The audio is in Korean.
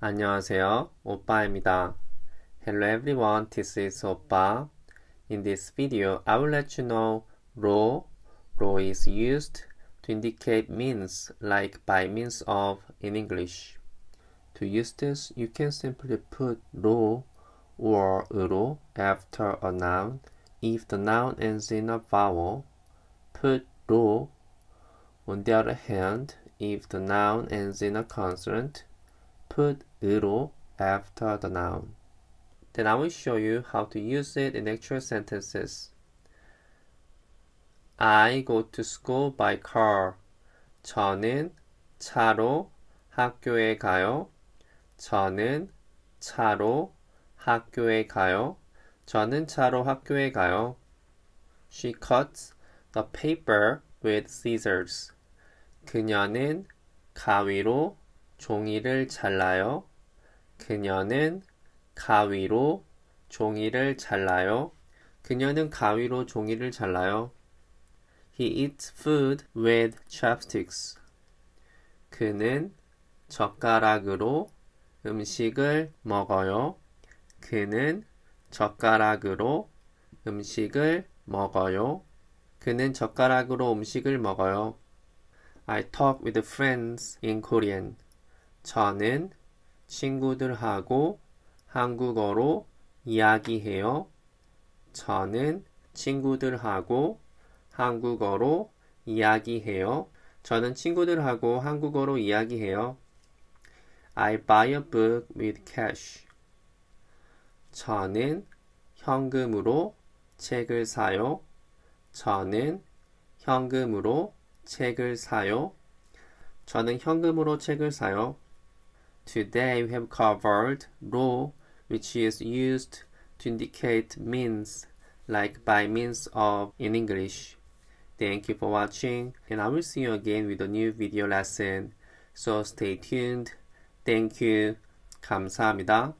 안녕하세요. 오빠입니다. Hello everyone, this is 오빠. In this video, I will let you know row. Row is used to indicate means like by means of in English. To use this, you can simply put RO or 으로 after a noun if the noun ends in a vowel. Put RO. On the other hand, if the noun ends in a consonant, put 으로 after the noun. Then I will show you how to use it in actual sentences. I go to school by car. 저는 차로 학교에 가요. 저는 차로 학교에 가요. 저는 차로 학교에 가요. She cuts the paper with scissors. 그녀는 가위로 종이를 잘라요. 그녀는 가위로 종이를 잘라요. 그녀는 가위로 종이를 잘라요. He eats food with chopsticks. 그는 젓가락으로 음식을 먹어요. 그는 젓가락으로 음식을 먹어요. 그는 젓가락으로 음식을 먹어요. I talk with friends in Korean. 저는 친구들하고 한국어로 이야기해요. 저는 친구들하고 한국어로 이야기해요. 저는 친구들하고 한국어로 이야기해요. I buy a book with cash. 저는 현금으로 책을 사요. 저는 현금으로 책을 사요. 저는 현금으로 책을 사요. Today we have covered row, which is used to indicate means, like by means of in English. Thank you for watching, and I will see you again with a new video lesson. So stay tuned. Thank you. 감사합니다.